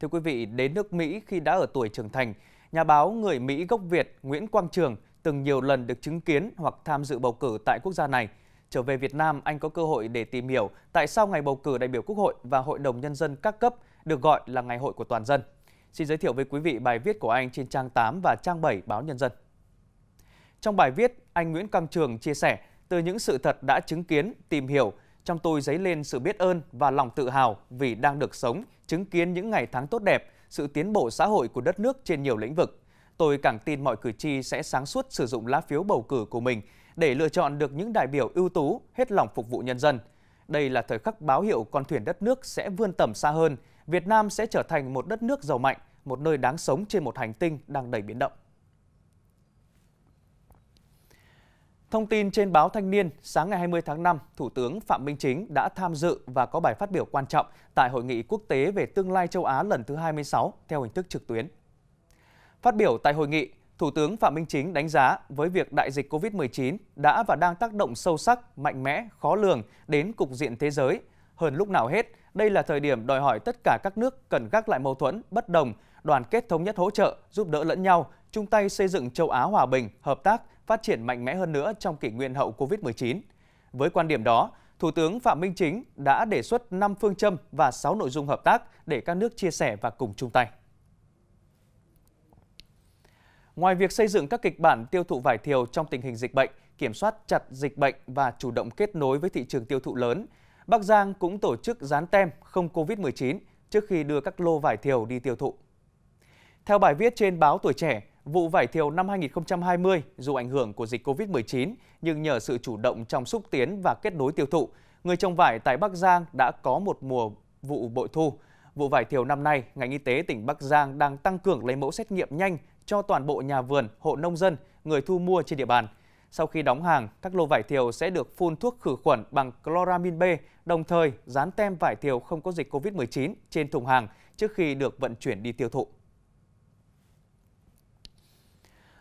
Thưa quý vị, đến nước Mỹ khi đã ở tuổi trưởng thành, nhà báo người Mỹ gốc Việt Nguyễn Quang Trường từng nhiều lần được chứng kiến hoặc tham dự bầu cử tại quốc gia này. Trở về Việt Nam, anh có cơ hội để tìm hiểu tại sao ngày bầu cử đại biểu Quốc hội và Hội đồng Nhân dân các cấp được gọi là ngày hội của toàn dân. Xin giới thiệu với quý vị bài viết của anh trên trang 8 và trang 7 báo Nhân dân. Trong bài viết, anh Nguyễn Quang Trường chia sẻ từ những sự thật đã chứng kiến, tìm hiểu – trong tôi dấy lên sự biết ơn và lòng tự hào vì đang được sống, chứng kiến những ngày tháng tốt đẹp, sự tiến bộ xã hội của đất nước trên nhiều lĩnh vực. Tôi càng tin mọi cử tri sẽ sáng suốt sử dụng lá phiếu bầu cử của mình để lựa chọn được những đại biểu ưu tú, hết lòng phục vụ nhân dân. Đây là thời khắc báo hiệu con thuyền đất nước sẽ vươn tầm xa hơn, Việt Nam sẽ trở thành một đất nước giàu mạnh, một nơi đáng sống trên một hành tinh đang đầy biến động. Thông tin trên báo Thanh niên, sáng ngày 20 tháng 5, Thủ tướng Phạm Minh Chính đã tham dự và có bài phát biểu quan trọng tại Hội nghị quốc tế về tương lai châu Á lần thứ 26 theo hình thức trực tuyến. Phát biểu tại hội nghị, Thủ tướng Phạm Minh Chính đánh giá với việc đại dịch COVID-19 đã và đang tác động sâu sắc, mạnh mẽ, khó lường đến cục diện thế giới. Hơn lúc nào hết, đây là thời điểm đòi hỏi tất cả các nước cần gác lại mâu thuẫn, bất đồng, đoàn kết thống nhất hỗ trợ, giúp đỡ lẫn nhau, chung tay xây dựng châu Á hòa bình, hợp tác phát triển mạnh mẽ hơn nữa trong kỷ nguyên hậu Covid-19. Với quan điểm đó, Thủ tướng Phạm Minh Chính đã đề xuất 5 phương châm và 6 nội dung hợp tác để các nước chia sẻ và cùng chung tay. Ngoài việc xây dựng các kịch bản tiêu thụ vải thiều trong tình hình dịch bệnh, kiểm soát chặt dịch bệnh và chủ động kết nối với thị trường tiêu thụ lớn, Bắc Giang cũng tổ chức dán tem không COVID-19 trước khi đưa các lô vải thiều đi tiêu thụ. Theo bài viết trên báo Tuổi Trẻ, Vụ vải thiều năm 2020 dù ảnh hưởng của dịch Covid-19 nhưng nhờ sự chủ động trong xúc tiến và kết nối tiêu thụ, người trồng vải tại Bắc Giang đã có một mùa vụ bội thu. Vụ vải thiều năm nay, ngành y tế tỉnh Bắc Giang đang tăng cường lấy mẫu xét nghiệm nhanh cho toàn bộ nhà vườn, hộ nông dân, người thu mua trên địa bàn. Sau khi đóng hàng, các lô vải thiều sẽ được phun thuốc khử khuẩn bằng chloramin B, đồng thời dán tem vải thiều không có dịch COVID-19 trên thùng hàng trước khi được vận chuyển đi tiêu thụ.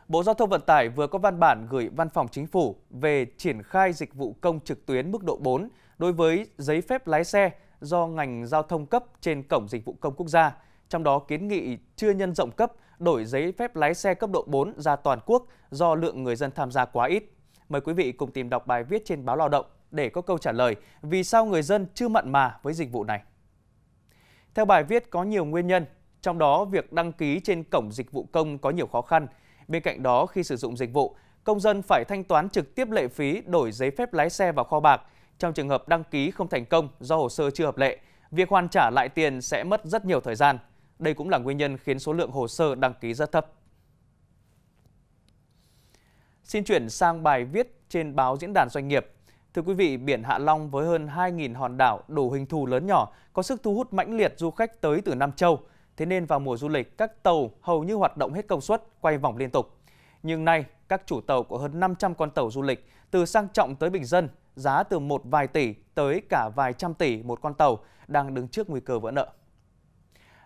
Bộ Giao thông Vận tải vừa có văn bản gửi Văn phòng Chính phủ về triển khai dịch vụ công trực tuyến mức độ 4 đối với giấy phép lái xe do ngành giao thông cấp trên cổng dịch vụ công quốc gia. Trong đó kiến nghị chưa nhân rộng cấp đổi giấy phép lái xe cấp độ 4 ra toàn quốc do lượng người dân tham gia quá ít. Mời quý vị cùng tìm đọc bài viết trên báo Lao động để có câu trả lời vì sao người dân chưa mặn mà với dịch vụ này. Theo bài viết có nhiều nguyên nhân, trong đó việc đăng ký trên cổng dịch vụ công có nhiều khó khăn – Bên cạnh đó, khi sử dụng dịch vụ, công dân phải thanh toán trực tiếp lệ phí đổi giấy phép lái xe vào kho bạc. Trong trường hợp đăng ký không thành công do hồ sơ chưa hợp lệ, việc hoàn trả lại tiền sẽ mất rất nhiều thời gian. Đây cũng là nguyên nhân khiến số lượng hồ sơ đăng ký rất thấp. Xin chuyển sang bài viết trên báo Diễn đàn Doanh nghiệp. Thưa quý vị, biển Hạ Long với hơn 2.000 hòn đảo đủ hình thù lớn nhỏ có sức thu hút mãnh liệt du khách tới từ Nam Châu – Thế nên vào mùa du lịch, các tàu hầu như hoạt động hết công suất, quay vòng liên tục. Nhưng nay, các chủ tàu của hơn 500 con tàu du lịch, từ sang trọng tới bình dân, giá từ một vài tỷ tới cả vài trăm tỷ một con tàu đang đứng trước nguy cơ vỡ nợ.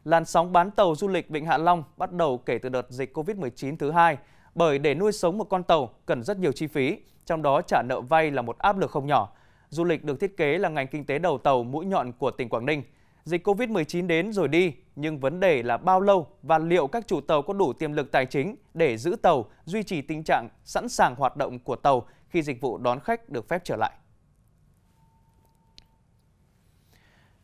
Làn sóng bán tàu du lịch Vịnh Hạ Long bắt đầu kể từ đợt dịch COVID-19 thứ hai, bởi để nuôi sống một con tàu cần rất nhiều chi phí, trong đó trả nợ vay là một áp lực không nhỏ. Du lịch được thiết kế là ngành kinh tế đầu tàu mũi nhọn của tỉnh Quảng Ninh – Dịch Covid-19 đến rồi đi, nhưng vấn đề là bao lâu và liệu các chủ tàu có đủ tiềm lực tài chính để giữ tàu, duy trì tình trạng sẵn sàng hoạt động của tàu khi dịch vụ đón khách được phép trở lại.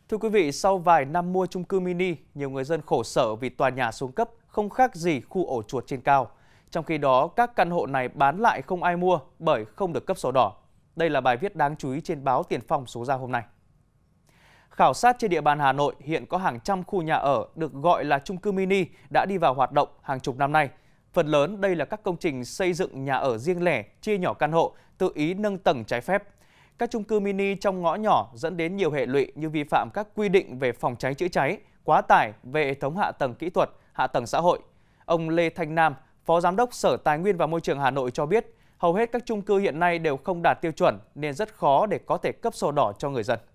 Thưa quý vị, sau vài năm mua chung cư mini, nhiều người dân khổ sở vì tòa nhà xuống cấp không khác gì khu ổ chuột trên cao. Trong khi đó, các căn hộ này bán lại không ai mua bởi không được cấp sổ đỏ. Đây là bài viết đáng chú ý trên báo Tiền Phong số ra hôm nay. Khảo sát trên địa bàn Hà Nội hiện có hàng trăm khu nhà ở được gọi là chung cư mini đã đi vào hoạt động hàng chục năm nay. Phần lớn đây là các công trình xây dựng nhà ở riêng lẻ, chia nhỏ căn hộ, tự ý nâng tầng trái phép. Các chung cư mini trong ngõ nhỏ dẫn đến nhiều hệ lụy như vi phạm các quy định về phòng cháy chữa cháy, quá tải về hệ thống hạ tầng kỹ thuật, hạ tầng xã hội. Ông Lê Thanh Nam, Phó Giám đốc Sở Tài nguyên và Môi trường Hà Nội cho biết, hầu hết các chung cư hiện nay đều không đạt tiêu chuẩn nên rất khó để có thể cấp sổ đỏ cho người dân.